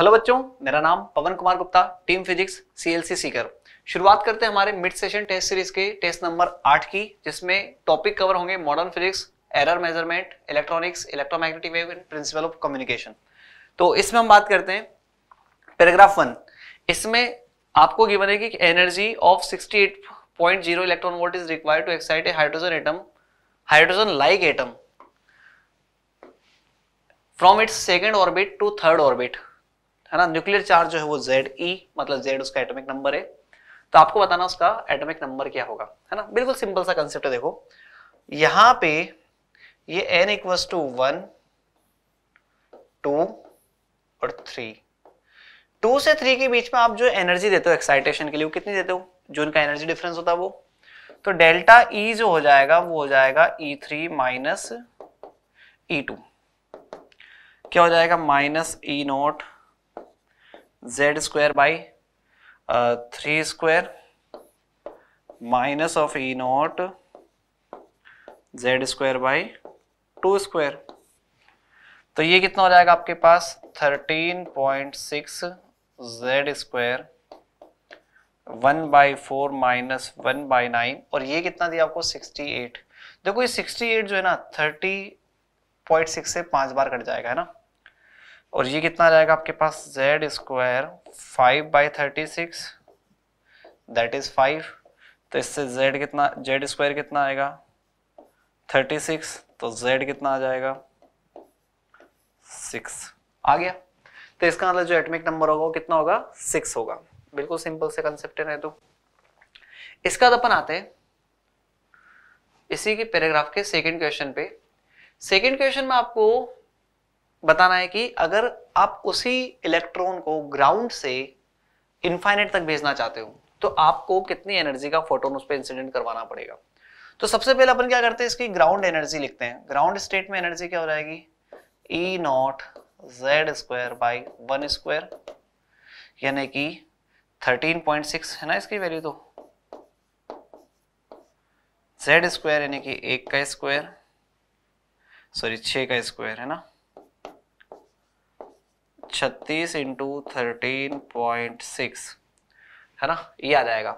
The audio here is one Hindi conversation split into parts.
हेलो बच्चों मेरा नाम Pawan Kumar Gupta team physics CLC Sikar शुरुआत करते हैं हमारे मिड सेशन टेस्ट सीरीज के टेस्ट नंबर आठ की जिसमें टॉपिक कवर होंगे modern physics error measurement electronics electromagnetic wave and principle of communication तो इसमें हम बात करते हैं पैराग्राफ वन इसमें आपको गिवन है कि energy of 68.0 electron volt is required to excite a hydrogen atom hydrogen like atom from its second orbit to third orbit है ना न्यूक्लियर चार्ज जो है वो जेड ई e, मतलब जेड उसका एटॉमिक नंबर है तो आपको बताना उसका एटॉमिक नंबर क्या होगा है ना बिल्कुल सिंपल सा कंसेप्ट है देखो यहां पे ये n equals to one two और थ्री टू से थ्री के बीच में आप जो एनर्जी देते हो एक्साइटेशन के लिए वो कितनी देते हो जो उनका एनर्जी डिफरेंस होता है वो तो डेल्टा ई e जो हो जाएगा वो हो जाएगा E three minus E two क्या हो जाएगा minus E not Z square by three square minus of E not Z square by two square तो ये कितना हो जाएगा आपके पास thirteen point six Z square one by four minus one by nine और ये कितना दिया आपको सिक्सटी एट देखो ये सिक्सटी एट जो है ना थर्टी पॉइंट सिक्स से पांच बार कट जाएगा है ना और ये कितना आ जाएगा आपके पास Z square five by thirty six that is five तो इससे जेड कितना जेड स्क्वायर कितना आएगा थर्टी सिक्स तो जेड कितना आ जाएगा सिक्स आ गया तो इसका मतलब जो एटमिक नंबर होगा वो कितना होगा सिक्स होगा बिल्कुल सिंपल से कंसेप्ट है तो इसका अपन आते हैं इसी के पैराग्राफ के सेकंड क्वेश्चन पे सेकंड क्वेश्चन में आपको बताना है कि अगर आप उसी इलेक्ट्रॉन को ग्राउंड से इन्फाइनेट तक भेजना चाहते हो तो आपको कितनी एनर्जी का फोटोन उस पर इंसिडेंट करवाना पड़ेगा तो सबसे पहले अपन क्या करते हैं इसकी ग्राउंड एनर्जी लिखते हैं ग्राउंड स्टेट में एनर्जी क्या हो जाएगी E not Z square by one square यानी कि 13.6 है ना इसकी वैल्यू तो जेड स्क्वायर यानी कि एक का स्क्वायर सॉरी छ का स्क्वायर है ना छत्तीस इंटू थर्टीन पॉइंट सिक्स है ना ये आ जाएगा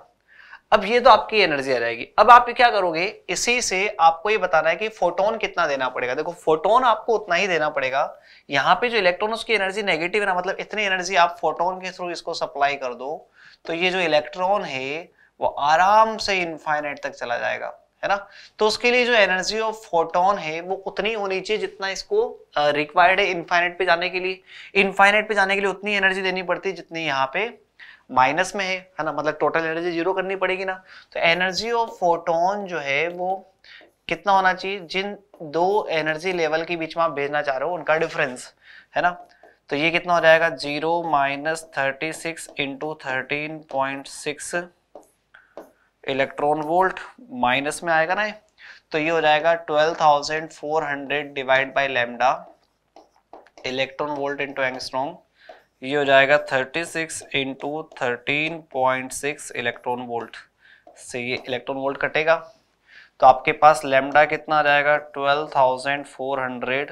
अब ये तो आपकी एनर्जी आ जाएगी अब आप क्या करोगे इसी से आपको ये बताना है कि फोटोन कितना देना पड़ेगा देखो फोटोन आपको उतना ही देना पड़ेगा यहाँ पे जो इलेक्ट्रॉन उसकी एनर्जी नेगेटिव है ना मतलब इतनी एनर्जी आप फोटोन के थ्रू इसको सप्लाई कर दो तो ये जो इलेक्ट्रॉन है वो आराम से इनफाइनाइट तक चला जाएगा है ना तो उसके लिए जो एनर्जी ऑफ फोटोन है वो उतनी होनी चाहिए जितना इसको रिक्वायर्ड है इनफाइनेट पे जाने के लिए इनफाइनेट पे जाने के लिए उतनी एनर्जी देनी पड़ती है जितनी यहाँ पे माइनस में है है ना मतलब टोटल एनर्जी जीरो करनी पड़ेगी ना तो एनर्जी ऑफ फोटोन जो है वो कितना होना चाहिए जिन दो एनर्जी लेवल के बीच में आप भेजना चाह रहे हो उनका डिफरेंस है ना तो ये कितना हो जाएगा zero minus thirty six into thirteen point six electron volt minus में आएगा ना ये तो ये हो जाएगा 12,400 divide by lambda electron volt into angstrom ये हो जाएगा 36 इंटू थर्टीन इलेक्ट्रॉन वोल्ट से ये इलेक्ट्रॉन वोल्ट कटेगा तो आपके पास लेमडा कितना आ जाएगा 12,400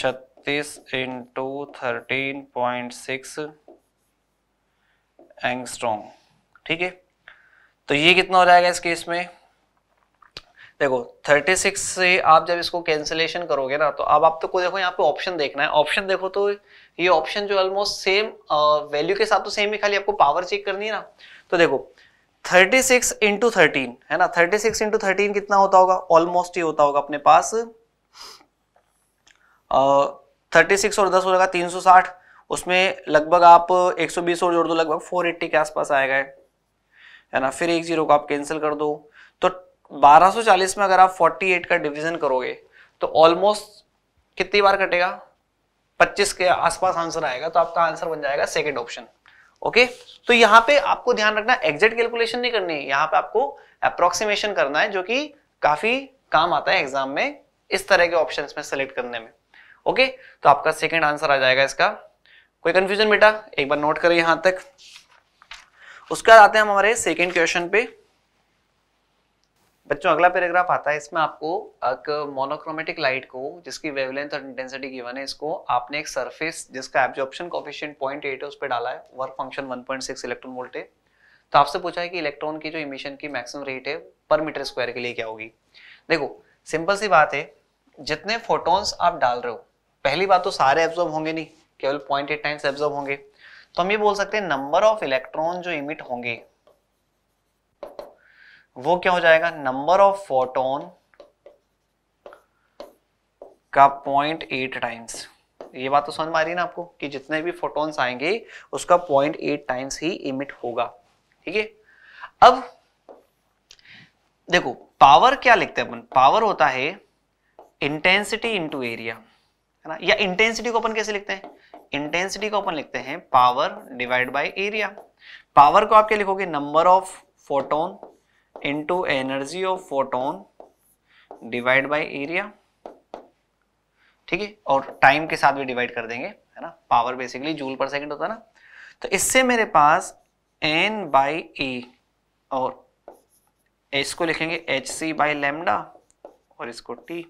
छत्तीस into thirteen point six angstrom ठीक है तो ये कितना हो जाएगा इस केस में देखो 36 से आप जब इसको कैंसिलेशन करोगे ना तो अब आप तो को देखो यहाँ पे ऑप्शन देखना है ऑप्शन देखो तो ये ऑप्शन जो ऑलमोस्ट सेम वैल्यू के साथ तो सेम ही खाली आपको पावर चेक करनी है ना तो देखो 36 सिक्स इंटू थर्टीन है ना 36 सिक्स इंटू थर्टीन कितना होता होगा ऑलमोस्ट ही होता होगा अपने पास थर्टी सिक्स और दस हो जाएगा तीन सौ साठ उसमें लगभग आप एक सौ बीस और जोड़ दो लगभग फोर एट्टी के आसपास आएगा है ना फिर एक जीरो को आप कैंसिल कर दो तो 1240 में अगर आप 48 का डिवीजन करोगे तो ऑलमोस्ट कितनी बार कटेगा 25 के आसपास आंसर आएगा तो आपका आंसर बन जाएगा सेकेंड ऑप्शन ओके तो यहाँ पे आपको ध्यान रखना एग्जैक्ट कैलकुलेशन नहीं करनी है यहाँ पे आपको अप्रोक्सीमेशन करना है जो कि काफी काम आता है एग्जाम में इस तरह के ऑप्शन में सेलेक्ट करने में ओके तो आपका सेकेंड आंसर आ जाएगा इसका कोई कंफ्यूजन बेटा एक बार नोट करें यहां तक उसके बाद आते हैं हम हमारे सेकेंड क्वेश्चन पे बच्चों अगला पैराग्राफ आता है इसमें आपको एक मोनोक्रोमेटिक लाइट को जिसकी वेवलेंथ और इंटेंसिटी गिवन है इसको आपने एक सरफेस जिसका एब्जॉर्प्शन पॉइंट एट है उस पर डाला है वर्क फंक्शन 1.6 इलेक्ट्रॉन वोल्ट है तो आपसे पूछा है कि इलेक्ट्रॉन की जो इमिशन की मैक्सिमम रेट है पर मीटर स्क्वायर के लिए क्या होगी देखो सिंपल सी बात है जितने फोटोन्स आप डाल रहे हो पहली बात तो सारे एब्जॉर्ब होंगे नहीं केवल पॉइंट एट टाइम्स एब्जॉर्ब होंगे तो हम ये बोल सकते हैं नंबर ऑफ इलेक्ट्रॉन जो इमिट होंगे वो क्या हो जाएगा नंबर ऑफ फोटोन का पॉइंट एट टाइम्स ये बात तो समझ में आ रही है ना आपको कि जितने भी फोटोन्स आएंगे उसका पॉइंट एट टाइम्स ही इमिट होगा ठीक है अब देखो पावर क्या लिखते हैं अपन पावर होता है इंटेंसिटी इनटू एरिया है ना या इंटेंसिटी को अपन कैसे लिखते हैं इंटेंसिटी को अपन लिखते हैं power divide by area power को आप क्या लिखोगे number of photon into energy of photon divide by area ठीक है और टाइम के साथ भी डिवाइड कर देंगे है ना पावर बेसिकली जूल पर सेकेंड होता है ना तो इससे मेरे पास एन बाई ए और इसको लिखेंगे एच सी बाई लेमडा और इसको टी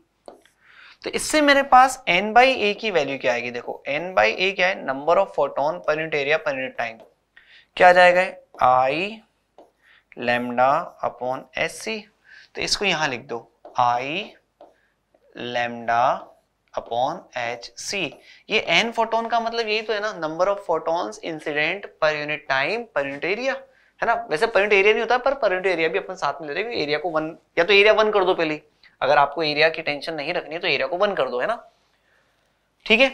तो इससे मेरे पास एन बाई ए की वैल्यू क्या आएगी देखो एन बाई ए क्या है नंबर ऑफ फोटोन पर यूनिट एरिया पर यूनिट टाइम क्या आ जाएगा I lambda upon S C तो इसको यहां लिख दो I lambda upon H C ये एन फोटोन का मतलब यही तो है ना नंबर ऑफ फोटॉन्स इंसिडेंट पर यूनिट टाइम पर यूनिट एरिया है ना वैसे पर यूनिट एरिया नहीं होता पर यूनिट एरिया भी अपन साथ में ले रहे एरिया को वन या तो एरिया वन कर दो पहले अगर आपको एरिया की टेंशन नहीं रखनी है तो एरिया को वन कर दो है ना ठीक है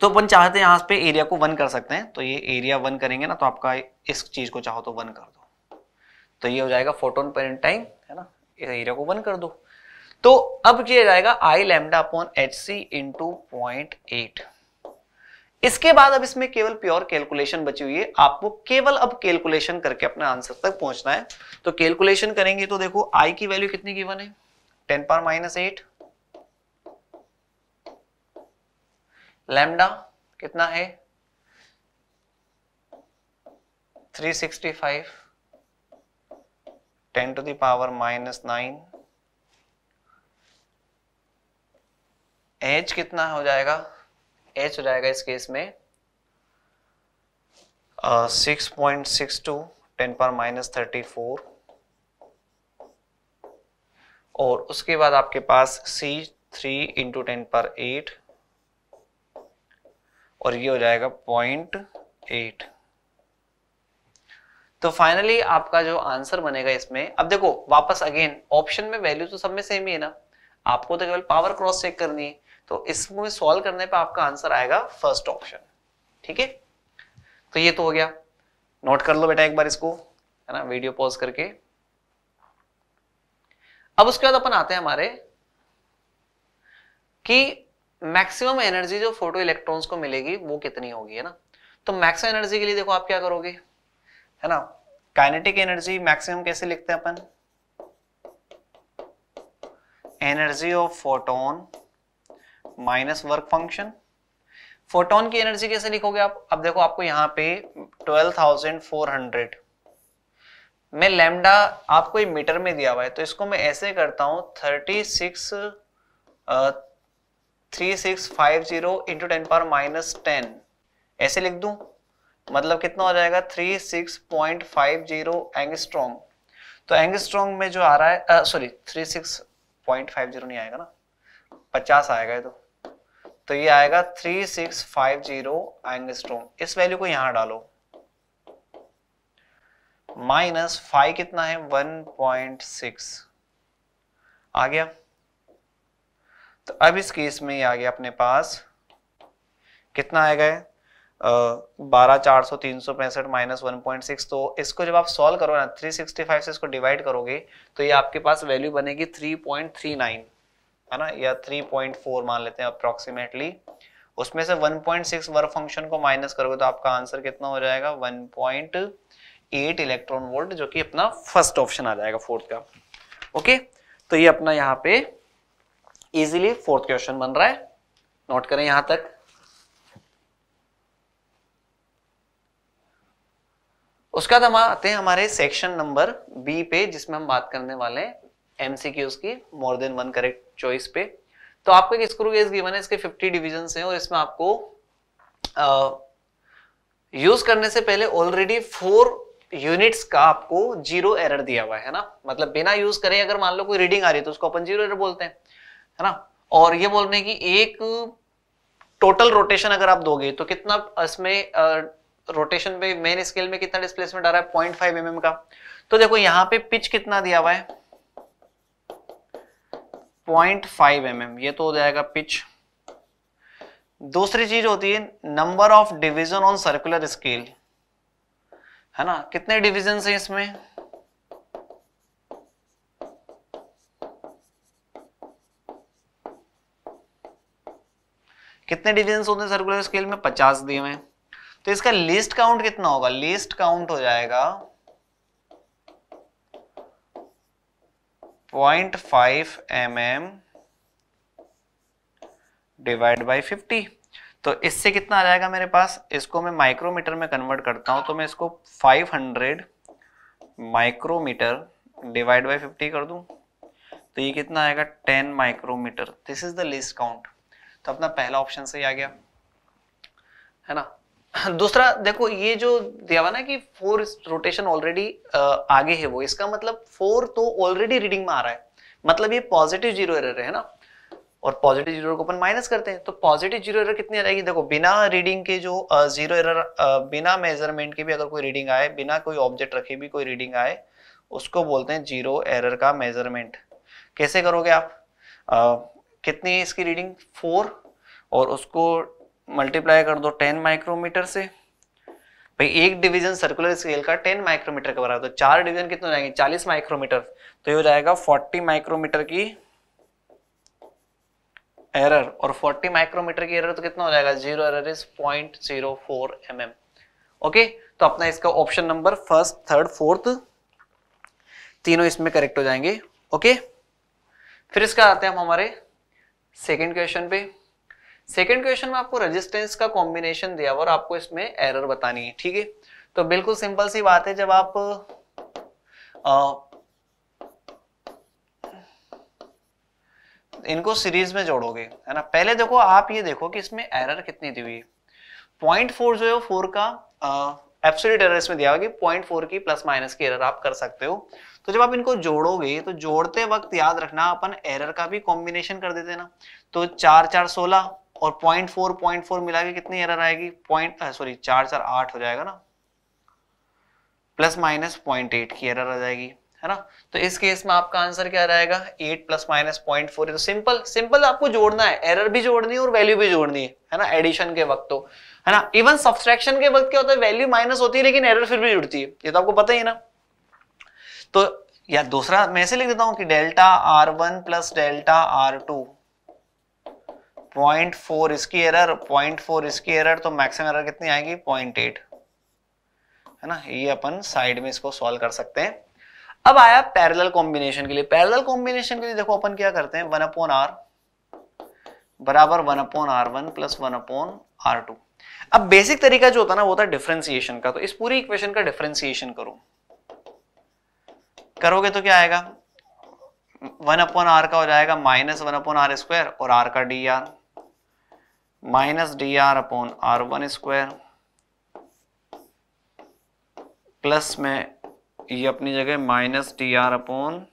तो अपन चाहते हैं यहां पे एरिया को वन कर सकते हैं तो ये एरिया वन करेंगे ना तो आपका इस चीज को चाहो तो वन कर दो तो ये हो जाएगा फोटोन पेरेंट टाइम है ना इस एरिया को वन कर दो तो अब किया जाएगा I lambda upon H C into point eight इसके बाद अब इसमें केवल प्योर कैलकुलेशन बची हुई है आपको केवल अब कैलकुलेशन करके अपने आंसर तक पहुंचना है तो कैलकुलेशन करेंगे तो देखो आई की वैल्यू कितनी गिवन है ten power minus eight lambda कितना है 365 10 to the power minus nine H कितना हो जाएगा एच हो जाएगा इस केस में six point six two ten पर माइनस थर्टी फोर और उसके बाद आपके पास सी थ्री इंटू टेन पर एट और ये हो जाएगा पॉइंट एट तो फाइनली आपका जो आंसर बनेगा इसमें अब देखो वापस अगेन ऑप्शन में वैल्यू तो सब में सेम ही है ना आपको तो केवल पावर क्रॉस चेक करनी है तो इसमें सॉल्व करने पे आपका आंसर आएगा फर्स्ट ऑप्शन ठीक है तो ये तो हो गया नोट कर लो बेटा एक बार इसको है ना वीडियो पॉज करके अब उसके बाद अपन आते हैं हमारे कि मैक्सिमम एनर्जी जो फोटो इलेक्ट्रॉन्स को मिलेगी वो कितनी होगी है ना तो मैक्सिमम एनर्जी के लिए देखो आप क्या करोगे है ना काइनेटिक एनर्जी मैक्सिमम कैसे लिखते हैं अपन energy of photon minus work function photon की एनर्जी कैसे लिखोगे आप अब देखो आपको यहां पे 12,400 मैं लेमडा आपको ये मीटर में दिया हुआ है तो इसको मैं ऐसे करता हूँ thirty six three six five zero into ten power minus ten ऐसे लिख दूँ मतलब कितना हो जाएगा three six point five zero angstrom तो एंगस्ट्रॉन्ग में जो आ रहा है sorry three six point five zero नहीं आएगा ना पचास आएगा ये तो तो ये आएगा three six five zero angstrom इस वैल्यू को यहाँ डालो माइनस फाइव कितना है 1.6 आ गया तो अब इस केस में ये आ गया अपने पास कितना आएगा है बारह चार सौ तीन सौ पैंसठ माइनस वन पॉइंट सिक्स तो इसको जब आप सॉल्व करो ना थ्री सिक्सटी फाइव से इसको डिवाइड करोगे तो ये आपके पास वैल्यू बनेगी थ्री पॉइंट थ्री नाइन है ना या थ्री पॉइंट फोर मान लेते हैं अप्रोक्सीमेटली उसमें से one point six work function को माइनस करोगे तो आपका आंसर कितना हो जाएगा one point eight electron volt जो कि अपना फर्स्ट ऑप्शन आ जाएगा फोर्थ का ओके तो ये अपना यहां पे इजीली फोर्थ क्वेश्चन बन रहा है नोट करें यहां तक उसके बाद हम आते हैं हमारे सेक्शन नंबर बी पे जिसमें हम बात करने वाले हैं एमसीक्यूज की more than one correct choice पे तो आपको एक स्क्रू गेज गिवन है इसके 50 डिविजन हैं और इसमें आपको आ, यूज करने से पहले ऑलरेडी फोर यूनिट्स का आपको जीरो एरर दिया हुआ है ना मतलब बिना यूज करे अगर मान लो कोई रीडिंग आ रही है तो उसको अपन जीरो एरर बोलते हैं है ना और ये बोल रहे हैं कि एक टोटल रोटेशन अगर आप दोगे तो कितना इसमें रोटेशन पे मेन स्केल में कितना डिस्प्लेसमेंट आ रहा है पॉइंट फाइव एम का तो देखो यहाँ पे पिच कितना दिया हुआ है पॉइंट फाइव एम ये तो हो जाएगा पिच दूसरी चीज होती है number of division on circular scale है ना कितने डिविजन है इसमें कितने डिविजन होते हैं सर्कुलर स्केल में पचास दिए हुए तो इसका लिस्ट काउंट कितना होगा लिस्ट काउंट हो जाएगा point five m m divide by fifty तो इससे कितना आ जाएगा मेरे पास इसको मैं माइक्रोमीटर में कन्वर्ट करता हूँ तो मैं इसको 500 माइक्रोमीटर डिवाइड बाय 50 कर दूँ तो ये कितना आएगा 10 micrometer this is the least count तो अपना पहला ऑप्शन सही आ गया है ना दूसरा देखो ये जो दिया हुआ ना कि फोर रोटेशन ऑलरेडी आगे है वो इसका मतलब फोर तो ऑलरेडी रीडिंग में आ रहा है मतलब ये पॉजिटिव जीरो एरर है ना और पॉजिटिव जीरो को अपन माइनस करते हैं तो पॉजिटिव जीरो एरर कितनी आ जाएगी देखो बिना रीडिंग के जो जीरो एरर बिना मेजरमेंट के भी अगर कोई रीडिंग आए बिना कोई ऑब्जेक्ट रखे भी कोई रीडिंग आए उसको बोलते हैं जीरो एरर का मेजरमेंट कैसे करोगे आप आ, कितनी है इसकी रीडिंग फोर और उसको मल्टीप्लाई कर दो टेन माइक्रोमीटर से भाई एक डिवीजन सर्कुलर स्केल का टेन माइक्रोमीटर का बराबर तो चार डिवीजन कितने हो जाएंगे चालीस माइक्रोमीटर तो ये हो जाएगा फोर्टी माइक्रोमीटर की एरर और 40 माइक्रोमीटर की एरर तो कितना हो जाएगा zero error is point zero four m m okay तो अपना इसका option number first third fourth तीनों इसमें करेक्ट हो जाएंगे ओके फिर इसका आते हैं हम हमारे सेकेंड क्वेश्चन पे सेकेंड क्वेश्चन में आपको रेजिस्टेंस का कॉम्बिनेशन दिया हुआ और आपको इसमें एरर बतानी है ठीक है तो बिल्कुल सिंपल सी बात है जब आप आ, इनको सीरीज में जोड़ोगे है ना पहले देखो आप ये देखो कि इसमें एरर कितनी दी हुई है पॉइंट फोर जो है फोर का एब्सोल्यूट एरर इसमें दिया होगा पॉइंट फोर की प्लस माइनस की एरर आप कर सकते हो तो जब आप इनको जोड़ोगे तो जोड़ते वक्त याद रखना अपन एरर का भी कॉम्बिनेशन कर देते ना तो चार चार सोलह और पॉइंट फोर पॉइंट फोर मिला के कितनी एरर आएगी पॉइंट सॉरी चार चार आठ हो जाएगा ना प्लस माइनस पॉइंट एट की एरर आ जाएगी है ना तो इस केस में आपका आंसर क्या रहेगा eight plus minus point four simple simple आपको जोड़ना है एरर भी जोड़नी है और वैल्यू भी जोड़नी है है ना एडिशन के वक्त तो है ना इवन सब्सट्रैक्शन के वक्त क्या होता है वैल्यू माइनस होती है लेकिन एरर फिर भी जुड़ती है ये तो आपको पता ही ना तो या दूसरा मैं ऐसे लिख देता हूं कि delta R one plus delta R two point four इसकी एरर पॉइंट फोर इसकी एरर तो मैक्सिमम एरर कितनी आएगी पॉइंट एट है ना ये अपन साइड में इसको सॉल्व कर सकते हैं अब आया पैरेलल कॉम्बिनेशन के लिए पैरेलल कॉम्बिनेशन के लिए देखो अपन क्या करते हैं वन अपॉन आर बराबर one upon R one plus one upon R two अब बेसिक तरीका जो होता है ना वो होता है डिफ्रेंसिएशन का तो इस पूरी इक्वेशन का डिफ्रेंसिएशन करो करोगे तो क्या आएगा वन अपॉन आर का हो जाएगा minus one upon R square और आर का D R minus D R upon R one square plus में ये अपनी जगह minus d R upon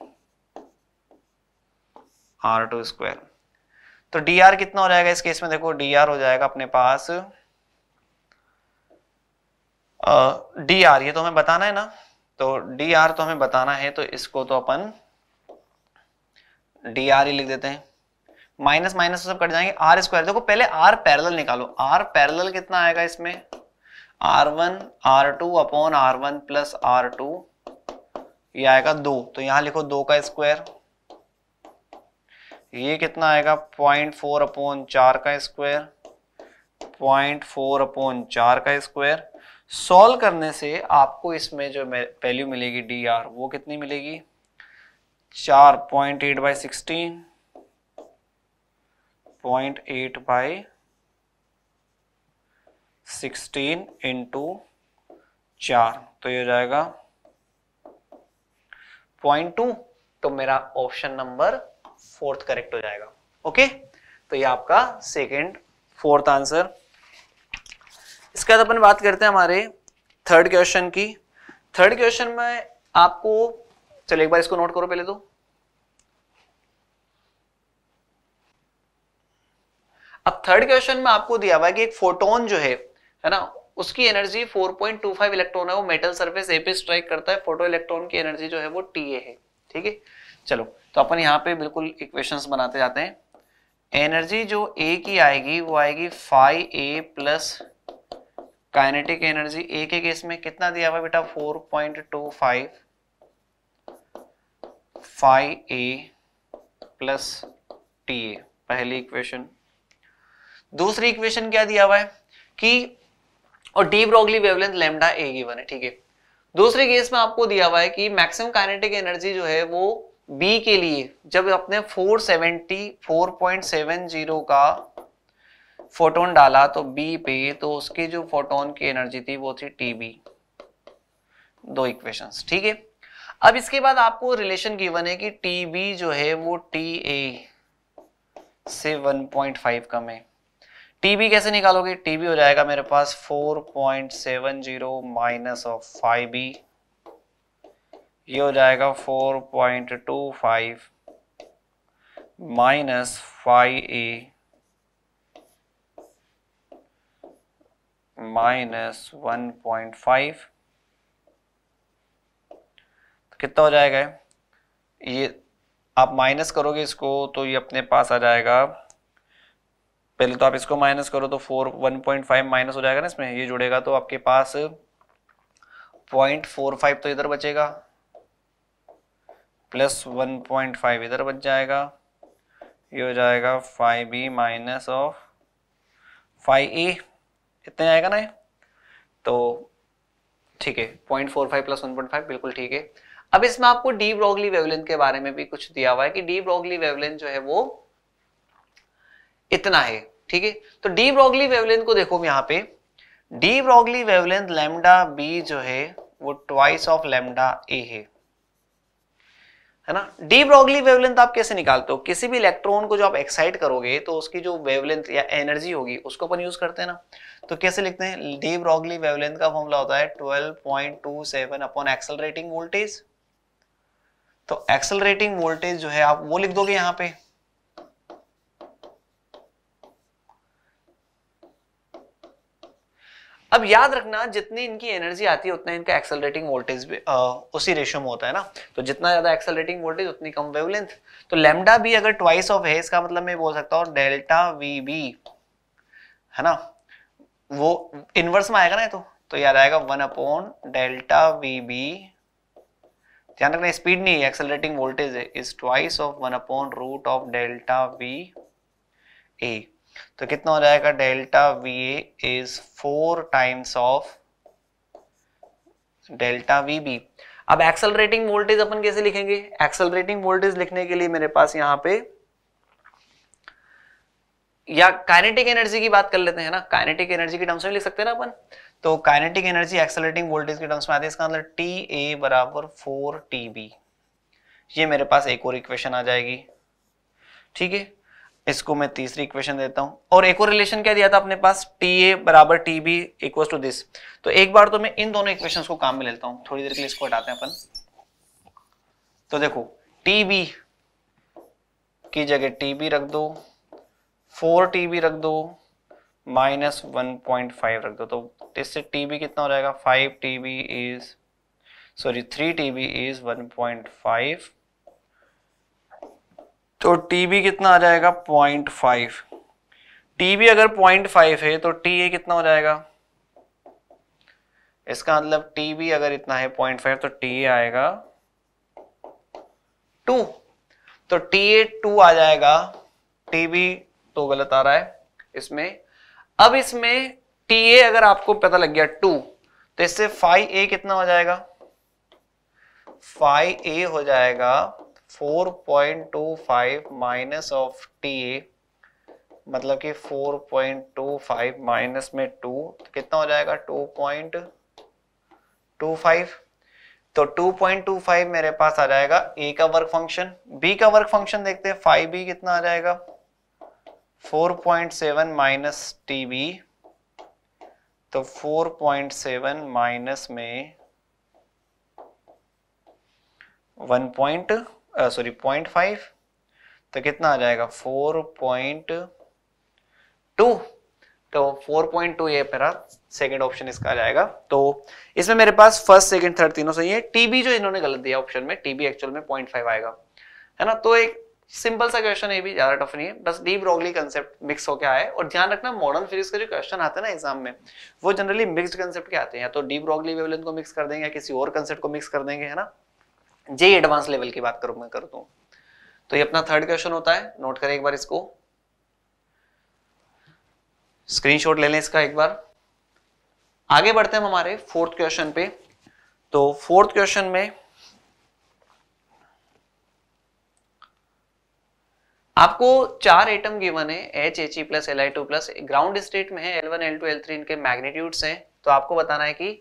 R two square तो डी आर कितना हो जाएगा इस केस में देखो डी आर हो जाएगा अपने पास डी आर ये तो हमें बताना है ना तो डी आर तो हमें बताना है तो इसको तो अपन डी आर ही लिख देते हैं माइनस माइनस सब कट जाएंगे आर स्क्वायर देखो पहले आर पैरेलल निकालो आर पैरेलल कितना आएगा इसमें R one R two upon R one plus R two ये आएगा दो तो यहां लिखो दो का स्क्वायर ये कितना आएगा पॉइंट फोर अपॉन चार का स्क्वायर पॉइंट फोर अपॉन चार का स्क्वायर सॉल्व करने से आपको इसमें जो वैल्यू मिलेगी डी आर वो कितनी मिलेगी चार point eight by sixteen point eight by sixteen into चार तो ये हो जाएगा पॉइंट टू तो मेरा ऑप्शन नंबर फोर्थ करेक्ट हो जाएगा ओके तो ये आपका सेकेंड फोर्थ आंसर इसके बाद अपन बात करते हैं हमारे थर्ड क्वेश्चन की थर्ड क्वेश्चन में आपको चलो एक बार इसको नोट करो पहले तो अब थर्ड क्वेश्चन में आपको दिया हुआ है कि एक फोटोन जो है है ना उसकी एनर्जी 4.25 इलेक्ट्रॉन है वो मेटल सरफेस ए पे स्ट्राइक करता है फोटो इलेक्ट्रॉन की एनर्जी जो है वो टी ए है ठीक है चलो तो अपन यहाँ पे बिल्कुल इक्वेशंस बनाते जाते हैं एनर्जी जो ए की आएगी वो आएगी five A plus kinetic energy A के केस में कितना दिया हुआ बेटा 4.25 five A plus T A पहली इक्वेशन दूसरी इक्वेशन क्या दिया हुआ है कि और de Broglie wavelength lambda A given है ठीक है दूसरे केस में आपको दिया हुआ है कि मैक्सिमम काइनेटिक एनर्जी जो है वो बी के लिए जब आपने 474.70 का फोटोन डाला तो बी पे तो उसकी जो फोटोन की एनर्जी थी वो थी टी बी दो इक्वेशंस ठीक है अब इसके बाद आपको रिलेशन गिवन है कि टी बी जो है वो टी ए से 1.5 कम है टीबी कैसे निकालोगे टीबी हो जाएगा मेरे पास 4.70 माइनस ऑफ फाइव बी ये हो जाएगा 4.25 minus five A minus one point five कितना हो जाएगा ये आप माइनस करोगे इसको तो ये अपने पास आ जाएगा पहले तो आप इसको माइनस करो तो four one point five minus हो जाएगा ना इसमें ये जुड़ेगा तो आपके पास पॉइंट फोर फाइव तो इधर बचेगा प्लस वन पॉइंट फाइव इधर बच जाएगा ये हो जाएगा five B minus of five A इतने आएगा ना तो ठीक है point four five plus one point five बिल्कुल ठीक है अब इसमें आपको डी ब्रोगली वेवलेंथ के बारे में भी कुछ दिया हुआ है कि डी ब्रोगली वेवलेंथ जो है वो इतना है ठीक है तो डी ब्रॉगली वेवलेंथ को देखो हम यहाँ पे de Broglie wavelength lambda B जो है वो ट्वाइस ऑफ लेमडा ए है है ना डी ब्रॉगली वेवलेंथ आप कैसे निकालते हो किसी भी इलेक्ट्रॉन को जो आप एक्साइट करोगे तो उसकी जो वेवलेंथ या एनर्जी होगी उसको अपन यूज करते हैं ना तो कैसे लिखते हैं डी ब्रॉगली वेवलेंथ का फॉर्मूला होता है 12.27 अपॉन एक्सेलरेटिंग वोल्टेज तो एक्सेलरेटिंग वोल्टेज जो है आप वो लिख दोगे यहां पर अब याद रखना जितनी इनकी एनर्जी आती है उतना इनका एक्सेलरेटिंग वोल्टेज भी आ, उसी रेशो में होता है ना तो जितना ज्यादा एक्सेलरेटिंग वोल्टेज उतनी कम वेवलेंथ तो लेमडा भी अगर ट्वाइस ऑफ है इसका मतलब मैं बोल सकता हूँ डेल्टा वी बी है ना वो इनवर्स में आएगा ना तो तो याद आएगा one upon delta V B ध्यान रखना स्पीड नहीं है एक्सेलरेटिंग वोल्टेज है is twice of one upon root of delta V A तो कितना हो जाएगा delta V A is four times of delta V B अब एक्सलरेटिंग वोल्टेज अपन कैसे लिखेंगे एक्सलरेटिंग वोल्टेज लिखने के लिए मेरे पास यहां पे या काइनेटिक एनर्जी की बात कर लेते हैं ना काइनेटिक एनर्जी के टर्म्स में लिख सकते हैं ना अपन तो काइनेटिक एनर्जी एक्सलरेटिंग वोल्टेज के टर्म्स में आती है इसका मतलब टी ए बराबर फोर टी बी ये मेरे पास एक और इक्वेशन आ जाएगी ठीक है इसको मैं तीसरी इक्वेशन देता हूं और एक और रिलेशन क्या दिया था अपने पास टी ए बराबर T B equal to this तो एक बार तो मैं इन दोनों इक्वेशन को काम में लेता हूं थोड़ी देर के लिए इसको हटाते हैं अपन तो देखो टी बी की जगह टी बी रख दो फोर टी बी रख दो माइनस वन पॉइंट फाइव रख दो तो इससे टी बी कितना हो जाएगा five T B is sorry three T B is one point five तो टी बी कितना आ जाएगा पॉइंट फाइव टी बी अगर पॉइंट फाइव है तो टी ए कितना हो जाएगा इसका मतलब टी बी अगर इतना है पॉइंट फाइव तो टी ए आएगा टू तो टी ए टू आ जाएगा टी बी तो गलत आ रहा है इसमें अब इसमें टी ए अगर आपको पता लग गया टू तो इससे फाइव ए कितना हो जाएगा फाइव ए हो जाएगा 4.25 माइनस ऑफ टी मतलब कि 4.25 माइनस में 2 तो कितना हो जाएगा 2.25 तो 2.25 मेरे पास आ जाएगा ए का वर्क फंक्शन बी का वर्क फंक्शन देखते हैं फाइव बी कितना आ जाएगा 4.7 माइनस टी बी तो 4.7 माइनस में 1.25 सॉरी पॉइंट फाइव तो कितना आ जाएगा फोर पॉइंट टू तो फोर पॉइंट टू ये मेरा सेकंड ऑप्शन इसका आ जाएगा तो इसमें मेरे पास फर्स्ट सेकंड थर्ड तीनों सही है टीबी जो इन्होंने गलत दिया ऑप्शन में टीबी एक्चुअल में पॉइंट फाइव आएगा है ना तो एक सिंपल सा क्वेश्चन है भी ज्यादा टफ नहीं है बस डीप ब्रॉगली कंसेप्ट मिक्स होकर आए और ध्यान रखना मॉडर्न फिजिक्स के जो क्वेश्चन आते हैं ना एग्जाम में वो जनरली मिक्स्ड कंसेप्ट के आते हैं या तो डीप ब्रॉगली वेवलेंथ को मिक्स कर देंगे या किसी और कंसेप्ट को मिक्स कर देंगे है ना जे एडवांस लेवल की बात करूँ मैं कर दूँ तो।, तो ये अपना थर्ड क्वेश्चन होता है नोट करें एक बार इसको स्क्रीनशॉट ले लें इसका एक बार आगे बढ़ते हैं हमारे फोर्थ क्वेश्चन पे तो फोर्थ क्वेश्चन में आपको चार एटम गिवन है H H E plus L I two plus ground state में है L one L two L three इनके मैग्नीट्यूड्स हैं तो आपको बताना है कि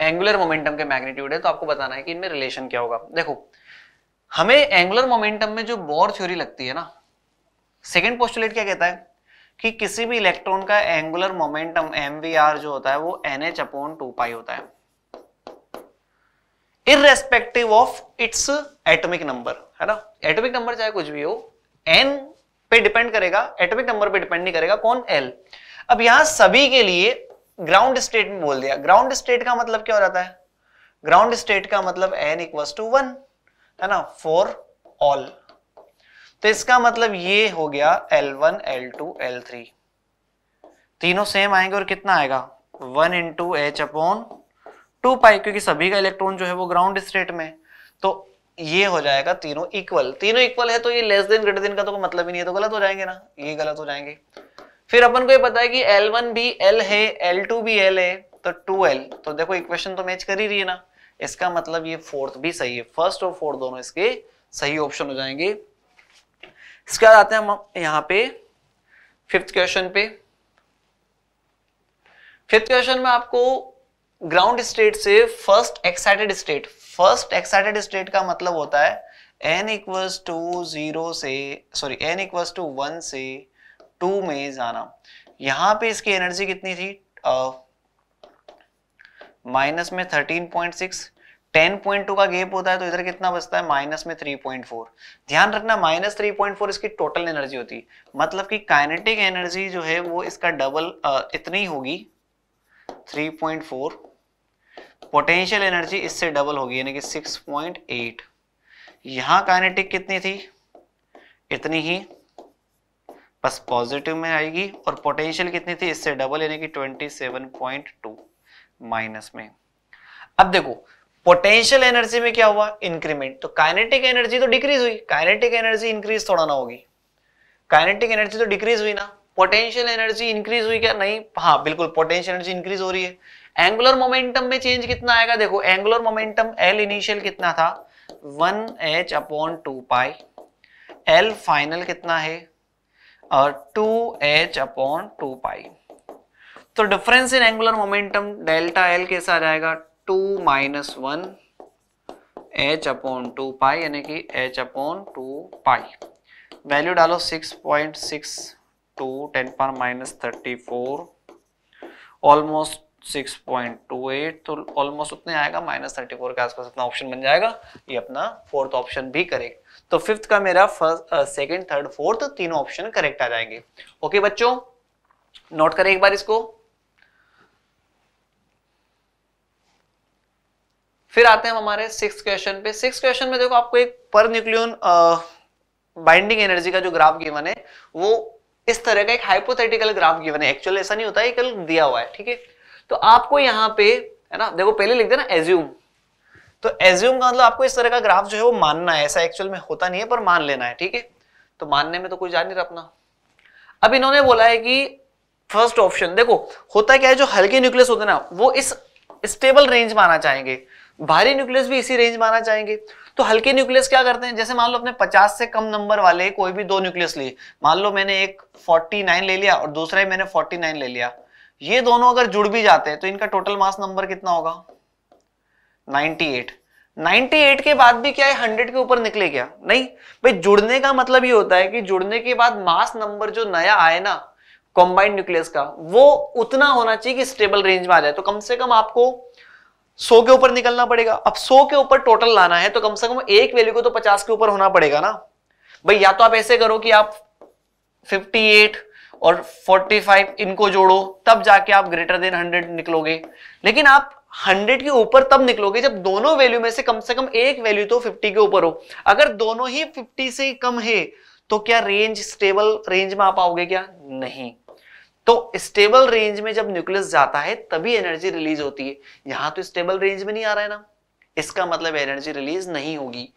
एंगुलर मोमेंटम के मैग्नीट्यूड है तो आपको बताना है कि इनमें रिलेशन क्या होगा देखो हमें एंगुलर मोमेंटम में जो बोर थ्योरी लगती है ना सेकेंड पोस्टुलेट क्या कहता है कि किसी भी इलेक्ट्रॉन का एंगुलर मोमेंटम एम जो होता है वो N H upon two pi होता है irrespective of its atomic number है ना एटॉमिक नंबर चाहे कुछ भी हो एन पे डिपेंड करेगा एटॉमिक नंबर पे डिपेंड नहीं करेगा कौन एल अब यहां सभी के लिए ग्राउंड स्टेट में बोल दिया ग्राउंड स्टेट का मतलब क्या हो जाता है ग्राउंड स्टेट का मतलब एन इक्व टू वन है ना फॉर ऑल तो इसका मतलब ये हो गया L L one two L three तीनों सेम आएंगे और कितना आएगा one into H upon two pi क्योंकि सभी का इलेक्ट्रॉन जो है वो ग्राउंड स्टेट में तो ये हो जाएगा तीनों इक्वल तीनों इक्वल है तो ये लेस देन ग्रेटर देन का तो मतलब ही नहीं है तो गलत हो जाएंगे ना ये गलत हो जाएंगे फिर अपन को ये पता है कि L1 भी L है L2 भी L है तो 2L तो देखो इक्वेशन तो मैच कर ही रही है ना इसका मतलब ये फोर्थ भी सही है फर्स्ट और फोर्थ दोनों इसके सही ऑप्शन हो जाएंगे इसके बाद आते हैं हम यहाँ पे फिफ्थ क्वेश्चन पे फिफ्थ क्वेश्चन में आपको ग्राउंड स्टेट से first excited state first excited state का मतलब होता है एन इक्वल्स टू जीरो से sorry N equals to one से टू में जाना यहां पे इसकी एनर्जी कितनी थी माइनस में thirteen point six ten point two का गेप होता है तो इधर कितना बचता है माइनस में थ्री पॉइंट फोर ध्यान रखना माइनस थ्री पॉइंट फोर इसकी टोटल एनर्जी होती है मतलब कि काइनेटिक एनर्जी जो है वो इसका डबल इतनी होगी three point four potential energy इससे डबल होगी यानी कि सिक्स पॉइंट एट यहाँ काइनेटिक कितनी थी इतनी ही बस पॉजिटिव में आएगी और पोटेंशियल कितनी थी इससे डबल यानी कि 27.2 माइनस में अब देखो पोटेंशियल एनर्जी में क्या हुआ इंक्रीमेंट तो काइनेटिक एनर्जी तो डिक्रीज हुई काइनेटिक एनर्जी इंक्रीज थोड़ा ना होगी काइनेटिक एनर्जी तो डिक्रीज हुई ना पोटेंशियल एनर्जी इंक्रीज हुई क्या नहीं हाँ बिल्कुल पोटेंशियल एनर्जी इंक्रीज हो रही है एंगुलर मोमेंटम में चेंज कितना आएगा देखो एंगुलर मोमेंटम एल इनिशियल कितना था one H upon two pi L final कितना है two H upon two pi तो difference in angular momentum delta L कैसा आ जाएगा two minus one H upon two pi यानी कि H upon two pi value डालो six point six two ten पर माइनस थर्टी फोर ऑलमोस्ट 6.28 तो ऑलमोस्ट उतने आएगा माइनस थर्टी फोर के आसपास अपना ऑप्शन बन जाएगा ये अपना फोर्थ ऑप्शन भी करेक्ट तो फिफ्थ का मेरा फर्स्ट सेकंड थर्ड फोर्थ तीनों ऑप्शन करेक्ट आ जाएंगे ओके बच्चों नोट करें एक बार इसको फिर आते हैं हम हमारे सिक्स क्वेश्चन पे सिक्स क्वेश्चन में देखो आपको एक पर न्यूक्लियन बाइंडिंग एनर्जी का जो ग्राफ गिवन है वो इस तरह का एक हाइपोथेटिकल ग्राफ गिवन है एक्चुअल ऐसा नहीं होता है कल दिया हुआ है ठीक है तो आपको यहाँ पे है ना देखो पहले लिख देना एज्यूम तो एज्यूम का मतलब आपको इस तरह का ग्राफ जो है वो मानना है ऐसा एक्चुअल में होता नहीं है पर मान लेना है ठीक है तो मानने में तो कोई जान नहीं रखना अब इन्होंने बोला है कि फर्स्ट ऑप्शन देखो होता क्या है जो हल्के न्यूक्लियस होते ना वो इस स्टेबल रेंज में आना चाहेंगे भारी न्यूक्लियस भी इसी रेंज में आना चाहेंगे तो हल्के न्यूक्लियस क्या करते हैं जैसे मान लो अपने 50 से कम नंबर वाले कोई भी दो न्यूक्लियस लिए मान लो मैंने एक 49 ले लिया और दूसरा ही मैंने 49 ले लिया ये दोनों अगर जुड़ भी जाते हैं तो इनका टोटल मास नंबर कितना होगा 98 98 के बाद भी क्या है 100 के ऊपर निकले क्या नहीं भाई जुड़ने का मतलब ये होता है कि जुड़ने के बाद मास नंबर जो नया आए ना कॉम्बाइंड न्यूक्लियस का वो उतना होना चाहिए कि स्टेबल रेंज में आ जाए तो कम से कम आपको 100 के ऊपर निकलना पड़ेगा अब 100 के ऊपर टोटल लाना है तो कम से कम एक वैल्यू को तो 50 के ऊपर होना पड़ेगा ना भाई या तो आप ऐसे करो कि आप 58 और 45 इनको जोड़ो तब जाके आप ग्रेटर देन 100 निकलोगे लेकिन आप 100 के ऊपर तब निकलोगे जब दोनों वैल्यू में से कम से कम एक वैल्यू तो 50 के ऊपर हो अगर दोनों ही 50 से कम है तो क्या रेंज स्टेबल रेंज में आप आओगे क्या नहीं तो स्टेबल रेंज में जब न्यूक्लियस जाता है तभी एनर्जी रिलीज होती है यहां तो स्टेबल रेंज में नहीं आ रहा है ना इसका मतलब एनर्जी रिलीज नहीं होगी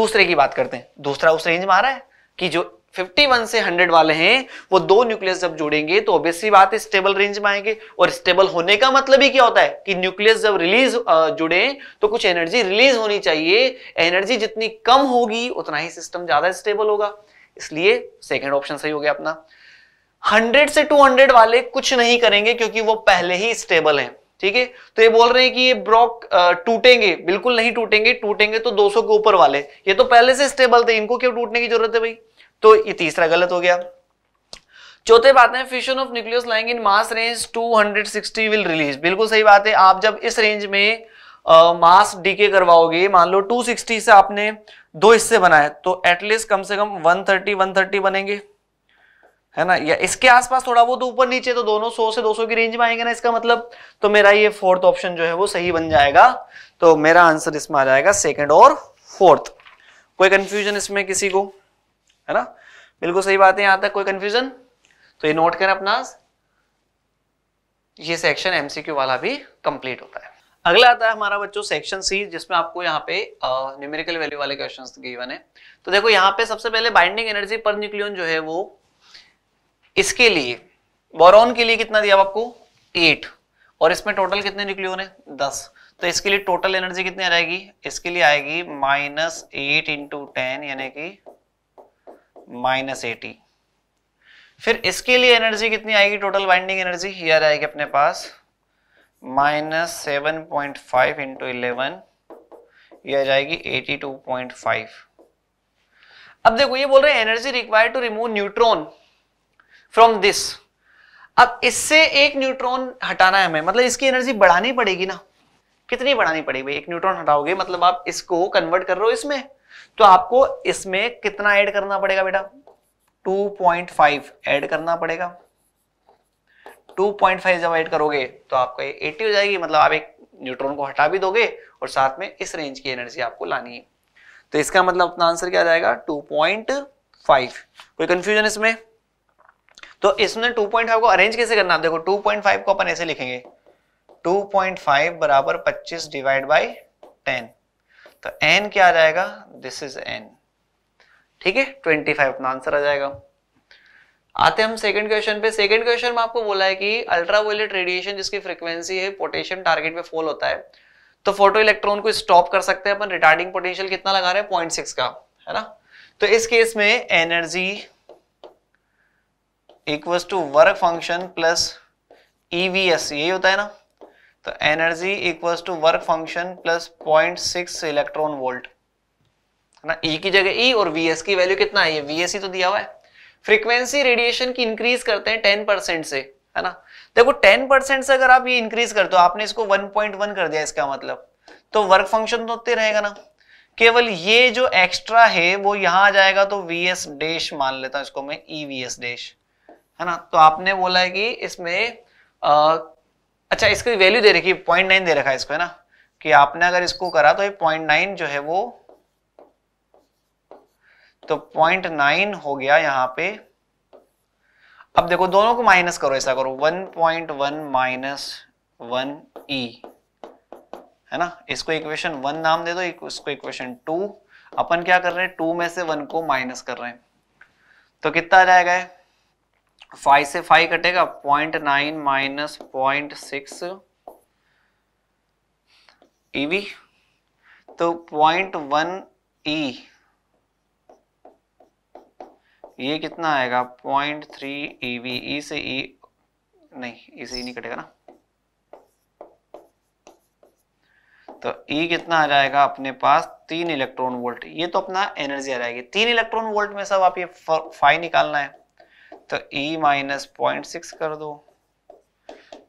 दूसरे की बात करते हैं दूसरा उस रेंज में आ रहा है कि जो 51 से 100 वाले हैं वो दो न्यूक्लियस जब जुड़ेंगे तो ऑब्वियसली बात है स्टेबल रेंज में आएंगे और स्टेबल होने का मतलब ही क्या होता है कि न्यूक्लियस जब रिलीज जुड़े तो कुछ एनर्जी रिलीज होनी चाहिए एनर्जी जितनी कम होगी उतना ही सिस्टम ज्यादा स्टेबल होगा इसलिए सेकेंड ऑप्शन सही हो गया अपना हंड्रेड से टू वाले कुछ नहीं करेंगे क्योंकि वो पहले ही स्टेबल है ठीक है तो ये बोल रहे हैं कि ये ब्रॉक टूटेंगे बिल्कुल नहीं टूटेंगे टूटेंगे तो 200 के ऊपर वाले ये तो पहले से स्टेबल थे इनको क्यों टूटने की जरूरत है भाई तो ये तीसरा गलत हो गया चौथे बात है fusion of nucleus lying in mass range 260 will release बिल्कुल सही बात है आप जब इस रेंज में आ, मास डीके करवाओगे मान लो 260 से आपने दो हिस्से बनाए तो एटलीस्ट कम से कम 130 130 बनेंगे है ना या इसके आसपास थोड़ा वो तो ऊपर नीचे तो दोनों 100 से 200 की रेंज में आएंगे ना इसका मतलब तो मेरा ये फोर्थ ऑप्शन जो है वो सही बन जाएगा तो मेरा आंसर इसमें आ जाएगा सेकेंड और फोर्थ कोई कंफ्यूजन इसमें किसी को है ना बिल्कुल सही बात है यहां तक कोई कंफ्यूजन तो ये नोट करें अपना ये सेक्शन एमसीक्यू वाला भी कंप्लीट होता है अगला आता है हमारा बच्चों सेक्शन सी जिसमें आपको यहाँ पे न्यूमेरिकल वैल्यू वाले क्वेश्चन गिवन है तो देखो यहाँ पे सबसे पहले बाइंडिंग एनर्जी पर न्यूक्लियन जो है वो इसके लिए बोरोन के लिए कितना दिया आपको एट और इसमें टोटल कितने न्यूक्लियन है दस तो इसके लिए टोटल एनर्जी कितनी आ इसके लिए आएगी माइनस एट इंटू टेन यानी कि माइनस एटी फिर इसके लिए एनर्जी कितनी आएगी टोटल बाइंडिंग एनर्जी हियर आएगी अपने पास minus seven point five into eleven ये आ जाएगी एटी टू पॉइंट फाइव अब देखो ये बोल रहे हैं energy required to remove neutron from this अब इससे एक न्यूट्रॉन हटाना है हमें मतलब इसकी एनर्जी बढ़ानी पड़ेगी ना कितनी बढ़ानी पड़ेगी भाई एक न्यूट्रॉन हटाओगे मतलब आप इसको कन्वर्ट कर रहे हो इसमें तो आपको इसमें कितना ऐड करना पड़ेगा बेटा 2.5 ऐड करना पड़ेगा 2.5 जब ऐड करोगे तो आपका ये 80 हो जाएगी मतलब आप एक न्यूट्रॉन को हटा भी दोगे और साथ में इस रेंज की एनर्जी आपको लानी है तो इसका मतलब अपना आंसर क्या जाएगा टू कोई कंफ्यूजन इसमें तो इसमें 2.5 को अरेंज कैसे करना आप देखो 2.5 को अपन ऐसे लिखेंगे 2.5 बराबर 25 डिवाइड बाय तो एन क्या आ जाएगा दिस इज एन ठीक है ट्वेंटी फाइव अपना आंसर आ जाएगा आते हम सेकंड क्वेश्चन पे सेकंड क्वेश्चन में आपको बोला है कि अल्ट्रावायलेट रेडिएशन जिसकी फ्रीक्वेंसी है पोटेशियम टारगेट पे फॉल होता है तो फोटो इलेक्ट्रॉन को स्टॉप कर सकते हैं अपन रिटार्डिंग पोटेंशियल कितना लगा रहे हैं पॉइंट सिक्स का है ना तो इस केस में energy equals to work function plus e V s यही होता है ना तो energy equals to work function plus 0.6 electron volt है ना ई e की जगह ई e और वीएस की वैल्यू कितना है ये वीएस ही तो दिया हुआ है फ्रीक्वेंसी रेडिएशन की इंक्रीज करते हैं टेन परसेंट से है ना देखो टेन परसेंट से अगर आप ये इंक्रीज करते हो आपने इसको वन पॉइंट वन कर दिया इसका मतलब तो वर्क फंक्शन तो उतने रहेगा ना केवल ये जो एक्स्ट्रा है वो यहां आ जाएगा तो वी एस डैश मान लेता हूं इसको मैं ई वी एस डैश है ना तो आपने बोला है कि इसमें अच्छा इसकी वैल्यू दे रखी पॉइंट नाइन दे रखा है इसको है ना कि आपने अगर इसको करा तो ये पॉइंट नाइन जो है वो तो पॉइंट नाइन हो गया यहां पे अब देखो दोनों को माइनस करो ऐसा करो one point one minus one e है ना इसको इक्वेशन वन नाम दे दो इसको इक्वेशन टू अपन क्या कर रहे हैं टू में से वन को माइनस कर रहे हैं तो कितना आ जाएगा है? फाइव से फाइव कटेगा point nine minus point six e V तो पॉइंट वन ई ये कितना आएगा पॉइंट थ्री ईवी ई से ई नहीं ई से ई नहीं कटेगा ना तो ई कितना आ जाएगा अपने पास तीन इलेक्ट्रॉन वोल्ट ये तो अपना एनर्जी आ जाएगी तीन इलेक्ट्रॉन वोल्ट में सब आप ये फाइव निकालना है तो e माइनस पॉइंट सिक्स कर दो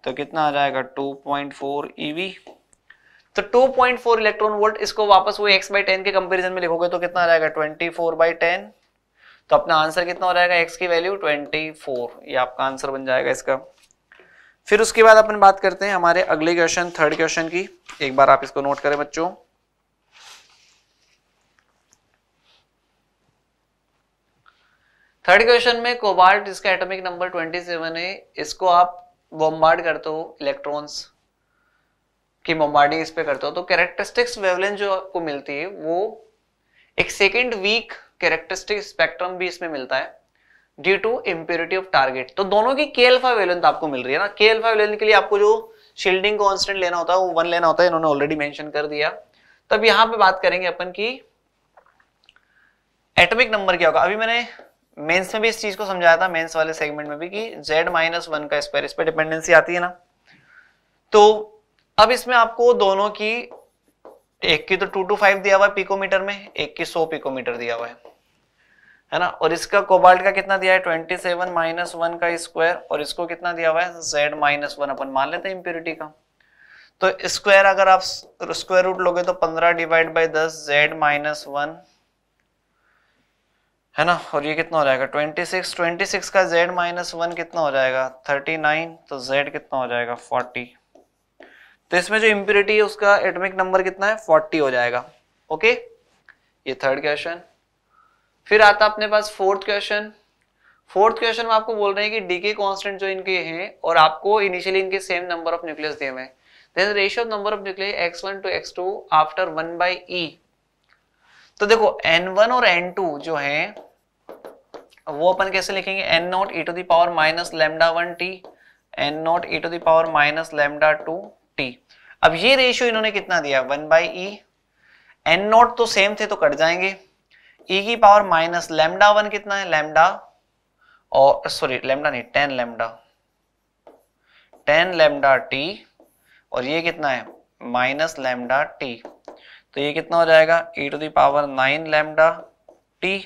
तो कितना आ जाएगा 2.4 पॉइंट e तो 2.4 इलेक्ट्रॉन वोल्ट इसको वापस वो x बाई टेन के कंपेरिजन में लिखोगे तो कितना आ जाएगा 24 फोर बाई टेन तो अपना आंसर कितना हो जाएगा x की वैल्यू 24 ये आपका आंसर बन जाएगा इसका फिर उसके बाद अपन बात करते हैं हमारे अगले क्वेश्चन थर्ड क्वेश्चन की एक बार आप इसको नोट करें बच्चों थर्ड क्वेश्चन में कोबाल्ट जिसका एटॉमिक नंबर 27 है इसको आप बॉम्बार्ड करते हो इलेक्ट्रॉन्स की बॉम्बार्डिंग इस पर करते हो तो कैरेक्टरिस्टिक्स वेवलेंथ जो आपको मिलती है वो एक सेकेंड वीक कैरेक्टरिस्टिक स्पेक्ट्रम भी इसमें मिलता है due to impurity of target तो दोनों की के एल्फा वेवलेंथ आपको मिल रही है ना के एल्फा वेवलेंथ के लिए आपको जो शील्डिंग कॉन्स्टेंट लेना होता है वो वन लेना होता है इन्होंने ऑलरेडी मैंशन कर दिया तब यहाँ पे बात करेंगे अपन की एटॉमिक नंबर क्या होगा अभी मैंने मेंस में भी इस चीज को समझाया था मेंस वाले सेगमेंट में भी कि z माइनस वन का स्क्वायर इस पर डिपेंडेंसी आती है ना तो अब इसमें आपको दोनों की एक की तो टू टू फाइव दिया हुआ है पिकोमीटर में एक की सौ पिकोमीटर दिया हुआ है है ना और इसका कोबाल्ट का कितना दिया है ट्वेंटी सेवन माइनस वन का स्क्वायर और इसको कितना दिया हुआ है जेड माइनस वन अपन मान लेते हैं इम्प्योरिटी का तो स्क्वायर अगर आप स्क्वायर रूट लोगे तो पंद्रह डिवाइड बाई दस जेड माइनस वन है ना और ये कितना हो जाएगा 26 26 का z माइनस वन कितना हो जाएगा 39 तो z कितना हो जाएगा 40 तो इसमें जो इम्प्यूरिटी है उसका एटमिक नंबर कितना है 40 हो जाएगा ओके ये थर्ड क्वेश्चन फिर आता अपने पास फोर्थ क्वेश्चन फोर्थ क्वेश्चन में आपको बोल रहे हैं कि डीके कांस्टेंट जो इनके हैं और आपको इनिशियली इनके सेम नंबर ऑफ न्यूक्लियस दिए हुए हैं then ratio of number of nucleus X one to X two after one by e तो देखो वन और एन टू जो है वो अपन कैसे लिखेंगे N naught e to the power minus lambda one t N naught e to the power minus lambda two t अब ये रेशियो इन्होंने कितना दिया one by e N naught तो सेम थे तो कट जाएंगे ई e की पावर माइनस लेमडा वन कितना है लेमडा और सॉरी लेमडा नहीं ten lambda ten lambda t और ये कितना है माइनस लेमडा टी तो ये कितना हो जाएगा e to the power nine lambda t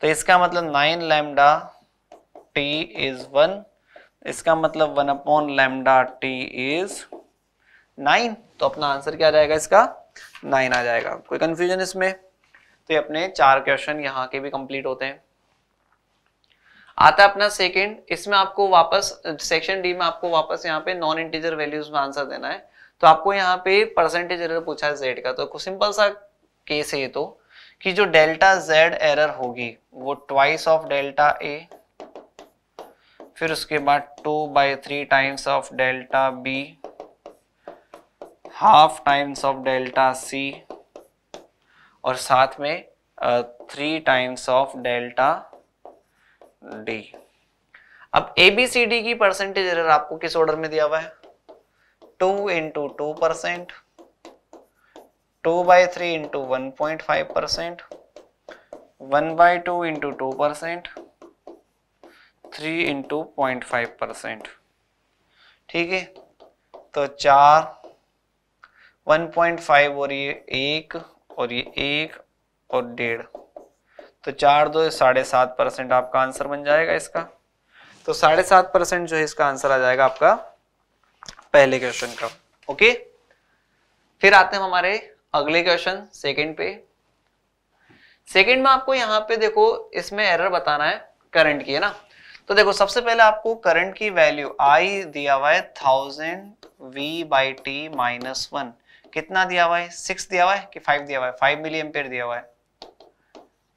तो इसका मतलब nine lambda t is one इसका मतलब one upon lambda t is nine तो अपना आंसर क्या आ जाएगा इसका नाइन आ जाएगा कोई कंफ्यूजन इसमें तो ये अपने चार क्वेश्चन यहाँ के भी कंप्लीट होते हैं आता है अपना सेकंड इसमें आपको वापस सेक्शन डी में आपको वापस यहाँ पे नॉन इंटीजर वैल्यूज में आंसर देना है तो आपको यहाँ पे परसेंटेज एरर पूछा है जेड का तो सिंपल सा केस है ये तो कि जो डेल्टा जेड एरर होगी वो ट्वाइस ऑफ डेल्टा ए फिर उसके बाद two by three times of delta B half times of delta C और साथ में three times of delta D अब ए बी सी डी की परसेंटेज एरर आपको किस ऑर्डर में दिया हुआ है two into two percent two by three into one point five percent one by two into two percent three into point five percent ठीक है तो चार वन पॉइंट फाइव और ये एक और ये एक और डेढ़ तो चार दो साढ़े सात परसेंट आपका आंसर बन जाएगा इसका तो साढ़े सात परसेंट जो है इसका आंसर आ जाएगा आपका पहले क्वेश्चन का ओके फिर आते हैं हमारे अगले क्वेश्चन सेकंड पे सेकंड में आपको यहां पे देखो इसमें एरर बताना है करंट की है ना तो देखो सबसे पहले आपको करंट की वैल्यू आई दिया हुआ है thousand V by t minus one कितना दिया हुआ है सिक्स दिया हुआ है कि फाइव दिया हुआ है फाइव मिली एम्पेयर दिया हुआ है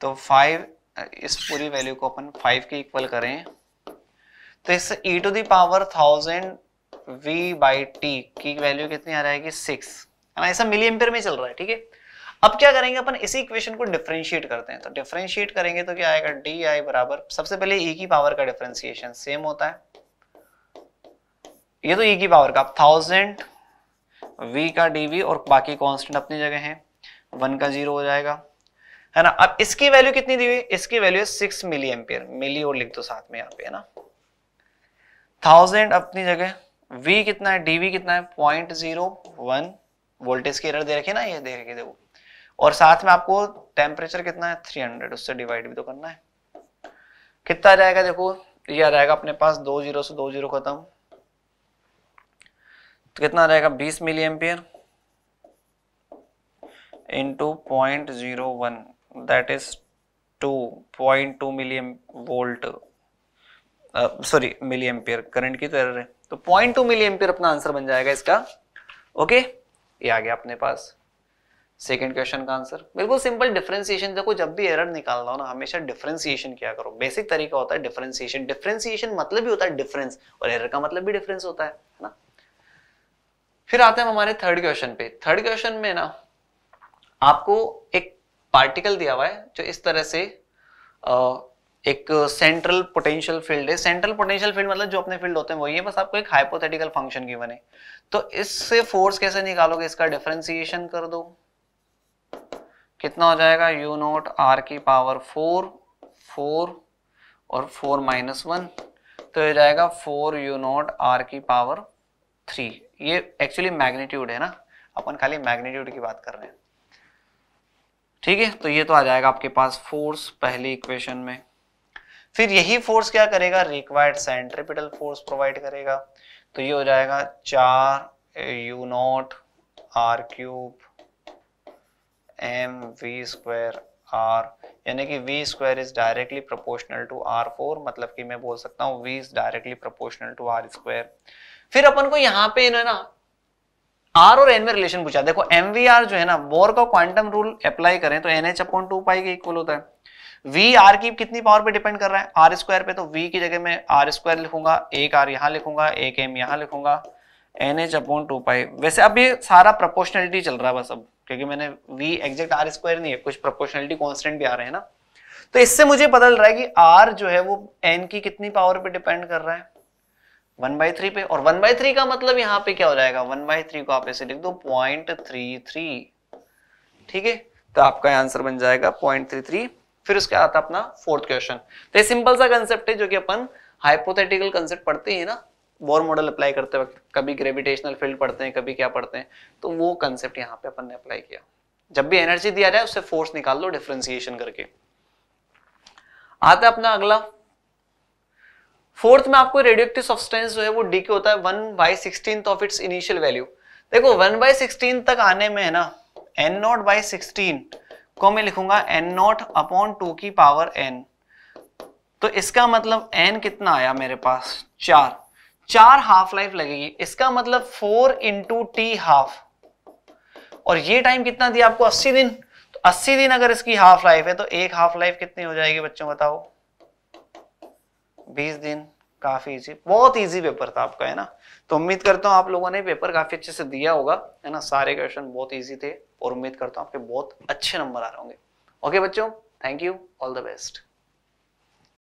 तो फाइव इस पूरी वैल्यू को अपन फाइव के इक्वल करें तो इससे e to the power thousand v by t की वैल्यू कितनी आ जाएगी सिक्स है ना ऐसा मिली एम्पियर में चल रहा है ठीक है अब क्या करेंगे अपन इसी इक्वेशन को डिफ्रेंशिएट करते हैं तो डिफ्रेंशिएट करेंगे तो क्या आएगा डी आई बराबर सबसे पहले ई e की पावर का डिफ्रेंसिएशन सेम होता है ये तो ई e की पावर का थाउजेंड वी का डी और बाकी कॉन्स्टेंट अपनी जगह है वन का जीरो हो जाएगा है ना अब इसकी वैल्यू कितनी दी हुई इसकी वैल्यू है सिक्स मिली एम्पियर मिली और लिख दो साथ में यहाँ पे है ना थाउजेंड अपनी जगह वी कितना है डीवी कितना है पॉइंट जीरो वन वोल्टेज की एरर दे रखी ना ये दे रखी देखो और साथ में आपको टेम्परेचर कितना है थ्री हंड्रेड उससे डिवाइड भी तो करना है कितना जाएगा देखो ये आ जाएगा अपने पास दो जीरो से दो जीरो खत्म तो कितना रहेगा बीस milli ampere into point zero one that is two point two milli volt sorry milli ampere current की तरह तो है तो पॉइंट टू मिली एम्पियर अपना आंसर बन जाएगा इसका ओके ये आ गया अपने पास सेकेंड क्वेश्चन का आंसर बिल्कुल सिंपल डिफ्रेंसिएशन देखो जब भी एरर निकालना हो ना हमेशा डिफ्रेंसिएशन क्या करो बेसिक तरीका होता है डिफ्रेंसिएशन डिफ्रेंसिएशन मतलब भी होता है डिफरेंस और एरर का मतलब भी डिफरेंस होता है है ना फिर आते हैं हमारे थर्ड क्वेश्चन पे थर्ड क्वेश्चन में ना आपको एक पार्टिकल दिया हुआ है जो इस तरह से एक सेंट्रल पोटेंशियल फील्ड है सेंट्रल पोटेंशियल फील्ड मतलब जो अपने फील्ड होते हैं वही है बस आपको एक हाइपोथेटिकल फंक्शन की बने तो इससे फोर्स कैसे निकालोगे इसका डिफ्रेंसिएशन कर दो कितना हो जाएगा यू नोट आर की पावर फोर फोर और फोर माइनस वन तो ये जाएगा फोर यू नोट आर की पावर थ्री ये एक्चुअली मैग्नीट्यूड है ना अपन खाली मैग्नीट्यूड की बात कर रहे हैं ठीक है तो ये तो आ जाएगा आपके पास फोर्स पहली इक्वेशन में फिर यही फोर्स क्या करेगा रिक्वायर्ड सेंट्रिपिटल फोर्स प्रोवाइड करेगा तो ये हो जाएगा चार U naught R cube M V square R यानी कि V square is directly proportional to R four मतलब कि मैं बोल सकता हूँ V is directly proportional to R square फिर अपन को यहां पे ना आर और एन में रिलेशन पूछा देखो एम वी आर जो है ना बोर का क्वांटम रूल अप्लाई करें तो N H upon two pi के इक्वल होता है वी आर की कितनी पावर पे डिपेंड कर रहा है आर स्क्वायर पे तो वी की जगह मैं आर स्क्वायर लिखूंगा एक आर यहाँ लिखूंगा एक एम यहाँ लिखूंगा N H upon two pi वैसे अब ये सारा प्रपोर्शनलिटी चल रहा है बस अब क्योंकि मैंने वी एग्जैक्ट आर स्क्वायर नहीं है कुछ प्रपोर्शनलिटी कॉन्स्टेंट भी आ रहे हैं ना तो इससे मुझे बदल रहा है कि आर जो है वो एन की कितनी पावर पे डिपेंड कर रहा है वन बाई थ्री पे और वन बाई थ्री का मतलब यहाँ पे क्या हो जाएगा वन बाई थ्री को आप ऐसे लिख दो पॉइंट थ्री थ्री ठीक है तो आपका आंसर बन जाएगा पॉइंट थ्री थ्री फिर उसके बाद आता अपना फोर्थ क्वेश्चन तो ये सिंपल सा कंसेप्ट है जो कि अपन हाइपोथेटिकल कंसेप्ट पढ़ते हैं ना वॉर मॉडल अप्लाई करते वक्त कभी ग्रेविटेशनल फील्ड पढ़ते हैं कभी क्या पढ़ते हैं तो वो कंसेप्ट यहाँ पे अपन ने अप्लाई किया जब भी एनर्जी दिया जाए उससे फोर्स निकाल लो डिफ्रेंसिएशन करके आता है अपना अगला फोर्थ में आपको रेडियोक्टिव सब्सटेंस जो है वो डी के होता है one by sixteen of its initial value देखो वन बाई सिक्सटीन तक आने में है ना एन नॉट बाई सिक्सटीन को मैं लिखूंगा एन नॉट अपॉन टू की पावर एन तो इसका मतलब एन कितना आया मेरे पास चार चार हाफ लाइफ लगेगी इसका मतलब फोर इंटू टी हाफ और ये टाइम कितना दिया आपको अस्सी दिन तो अस्सी दिन अगर इसकी हाफ लाइफ है तो एक हाफ लाइफ कितनी हो जाएगी बच्चों बताओ बीस दिन काफी इजी बहुत इजी पेपर था आपका है ना तो उम्मीद करता हूँ आप लोगों ने पेपर काफी अच्छे से दिया होगा है ना सारे क्वेश्चन बहुत ईजी थे और उम्मीद करता हूँ आपके बहुत अच्छे नंबर आ रहे होंगे ओके बच्चों thank you all the best